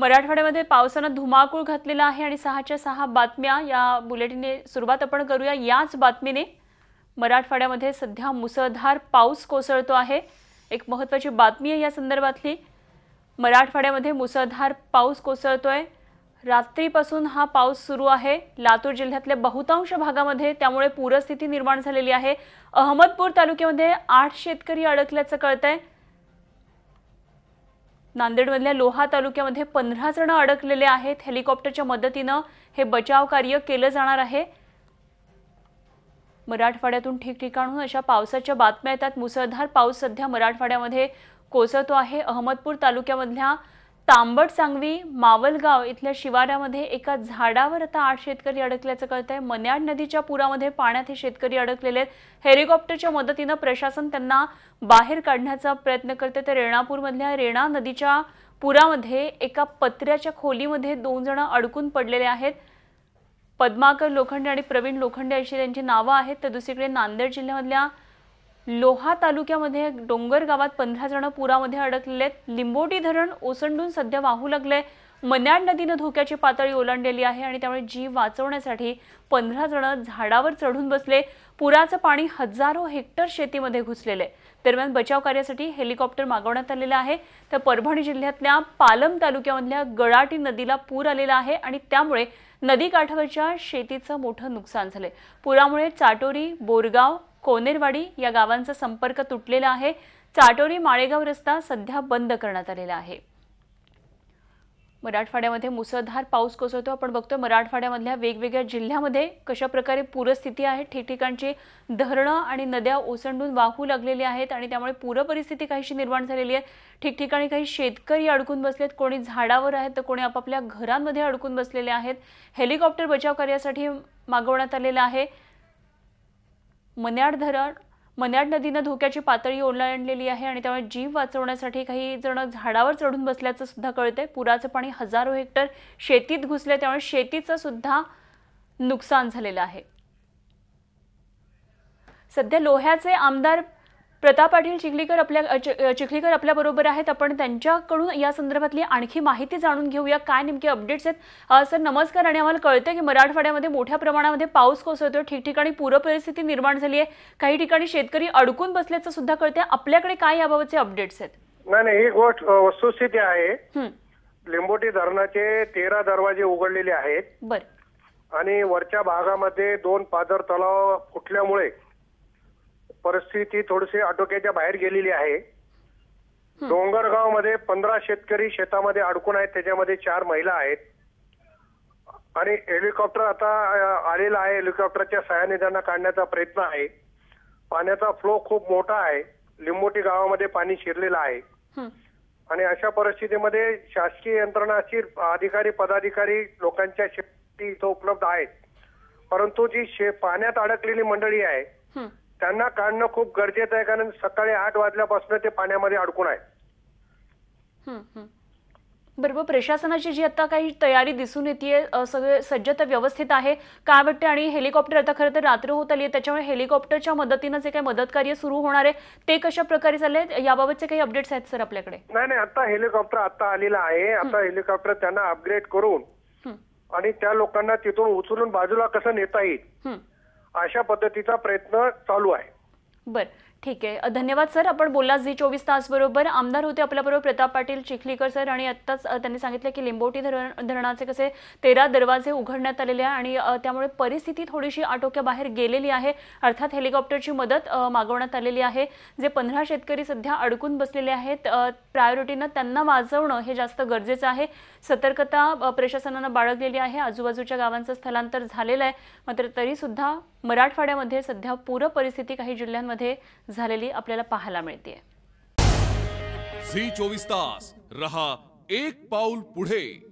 मराठवाड्यामध्ये पावसानं धुमाकूळ घातलेला आहे आणि सहाच्या सहा बातम्या या बुलेटिनने सुरुवात आपण करूया याच बातमीने मराठवाड्यामध्ये सध्या मुसळधार पाऊस कोसळतो आहे एक महत्त्वाची बातमी आहे या संदर्भातली मराठवाड्यामध्ये मुसळधार पाऊस कोसळतोय रात्रीपासून हा पाऊस सुरू आहे लातूर जिल्ह्यातल्या बहुतांश भागामध्ये त्यामुळे पूरस्थिती निर्माण झालेली आहे अहमदपूर तालुक्यामध्ये आठ शेतकरी अडकल्याचं कळतंय नांदेडमधल्या लोहा तालुक्यामध्ये पंधरा जण अडकलेले आहेत हेलिकॉप्टरच्या मदतीनं हे बचाव कार्य केलं जाणार आहे मराठवाड्यातून ठिकठिकाणहून अशा पावसाच्या बातम्या येतात मुसळधार पाऊस सध्या मराठवाड्यामध्ये कोसळतो आहे अहमदपूर तालुक्यामधल्या तांबड सांगवी मावलगाव इथल्या शिवाऱ्यामध्ये एका झाडावर आता आठ शेतकरी अडकल्याचं कळत आहे मन्याड नदीच्या पुरामध्ये पाण्यात हे शेतकरी अडकलेले आहेत हेलिकॉप्टरच्या मदतीनं प्रशासन त्यांना बाहेर काढण्याचा प्रयत्न करते तर रेणापूरमधल्या रेणा नदीच्या पुरामध्ये एका पत्र्याच्या खोलीमध्ये दोन जण अडकून पडलेले आहेत पद्माकर लोखंडे आणि प्रवीण लोखंडे अशी त्यांची नावं आहेत तर दुसरीकडे नांदेड जिल्ह्यामधल्या लोहा तालुक्यामध्ये डोंगर गावात पंधरा जण पुरामध्ये अडकलेले आहेत लिंबोटी धरण ओसंडून सध्या वाहू लागले मन्याड नदीनं धोक्याची पातळी ओलांडलेली आहे आणि त्यामुळे जीव वाचवण्यासाठी पंधरा जण झाडावर चढून बसले पुराचं पाणी हजारो हेक्टर शेतीमध्ये घुसलेले दरम्यान बचाव कार्यासाठी हेलिकॉप्टर मागवण्यात आलेलं आहे तर परभणी जिल्ह्यातल्या पालम तालुक्यामधल्या गळाटी नदीला पूर आलेला आहे आणि त्यामुळे नदीकाठावरच्या शेतीचं मोठं नुकसान झालंय पुरामुळे चाटोरी बोरगाव कोनेरवाडी या गावांचा संपर्क तुटलेला आहे चाटोरी माळेगाव रस्ता सध्या बंद करण्यात आलेला आहे मराठवाड्यामध्ये मुसळधार पाऊस कोसळतो आपण बघतोय मराठवाड्यामधल्या वेगवेगळ्या जिल्ह्यामध्ये कशा प्रकारे पूरस्थिती आहे ठिकठिकाणची धरणं आणि नद्या ओसंडून वाहू लागलेली आहेत आणि त्यामुळे पूरपरिस्थिती काहीशी निर्माण झालेली आहे ठिकठिकाणी काही शेतकरी अडकून बसलेत कोणी झाडावर आहेत तर कोणी आपापल्या घरांमध्ये अडकून बसलेले आहेत हेलिकॉप्टर बचाव कार्यासाठी मागवण्यात आलेलं आहे मन्याड धरण मन्याड नदीनं धोक्याची पातळी ओलांडलेली आहे आणि त्यामुळे जीव वाचवण्यासाठी काही जण झाडावर चढून बसल्याचं सुद्धा कळतंय पुराचं पाणी हजारो हेक्टर शेतीत घुसले त्यामुळे शेतीचं सुद्धा नुकसान झालेलं आहे सध्या लोह्याचे आमदार प्रताप पाटील चिखलीकर आपल्या चिखलीकर आपल्याबरोबर आहेत आपण त्यांच्याकडून या संदर्भातली आणखी माहिती जाणून घेऊया काय नेमके अपडेट्स आहेत सर नमस्कार आणि आम्हाला कळतं की मराठवाड्यामध्ये मोठ्या प्रमाणामध्ये पाऊस कोसळतो ठिकठिकाणी पूरपरिस्थिती निर्माण झाली आहे काही ठिकाणी शेतकरी अडकून बसल्याचं सुद्धा कळतंय आपल्याकडे काय याबाबतचे अपडेट्स आहेत नाही ही गोष्ट वस्तुस्थिती आहे लिंबोटी धरणाचे तेरा दरवाजे उघडलेले आहेत बर आणि वरच्या भागामध्ये दोन पादर तलाव फुटल्यामुळे परिस्थिती थोडीशी आटोक्याच्या बाहेर गेलेली आहे डोंगरगाव मध्ये पंधरा शेतकरी शेतामध्ये अडकून आहेत त्याच्यामध्ये चार महिला आहेत आणि हेलिकॉप्टर आता आलेला आहे हेलिकॉप्टरच्या सहाय्याने त्यांना काढण्याचा प्रयत्न आहे पाण्याचा फ्लो खूप मोठा आहे लिंबोटी गावामध्ये पाणी शिरलेलं आहे आणि अशा परिस्थितीमध्ये शासकीय यंत्रणाची अधिकारी पदाधिकारी लोकांच्या शेती इथं उपलब्ध आहेत परंतु जी पाण्यात अडकलेली मंडळी आहे त्यांना काढणं खूप गरजेचं आहे कारण सकाळी आठ वाजल्यापासून ते पाण्यामध्ये अडकून आहे बरोबर प्रशासनाची जी आता काही तयारी दिसून येते सगळे सज्जता व्यवस्थित आहे काय वाटते आणि हेलिकॉप्टर आता खरं तर रात्र होत आली आहे त्याच्यामुळे हेलिकॉप्टरच्या मदतीनं जे काही मदत कार्य सुरू होणार आहे ते कशा प्रकारे चालले याबाबतचे काही अपडेट्स आहेत सर आपल्याकडे नाही नाही आता हेलिकॉप्टर आता आलेला आहे आता हेलिकॉप्टर त्यांना अपग्रेड करून आणि त्या लोकांना तिथून उचलून बाजूला कसं नेता येईल अशा पद्धतीचा प्रयत्न चालू आहे बर ठीक आहे धन्यवाद सर आपण बोलला जी चोवीस तास बरोबर आमदार होते आपल्याबरोबर प्रताप पाटील चिखलीकर सर आणि आत्ताच त्यांनी सांगितलं की लिंबोटी धरण धरणाचे कसे तेरा दरवाजे उघडण्यात आलेले आहे आणि त्यामुळे परिस्थिती थोडीशी आटोक्या बाहेर गेलेली आहे अर्थात हेलिकॉप्टरची मदत मागवण्यात आलेली आहे जे पंधरा शेतकरी सध्या अडकून बसलेले आहेत प्रायोरिटीनं त्यांना वाजवणं हे जास्त गरजेचं आहे सतर्कता प्रशासनानं बाळगलेली आहे आजूबाजूच्या गावांचं स्थलांतर झालेलं आहे मात्र तरीसुद्धा मराठवाड्यामध्ये सध्या पूर परिस्थिती काही जिल्ह्यांमध्ये झालेली आपल्याला पाहायला मिळते झी चोवीस तास रहा एक पाऊल पुढे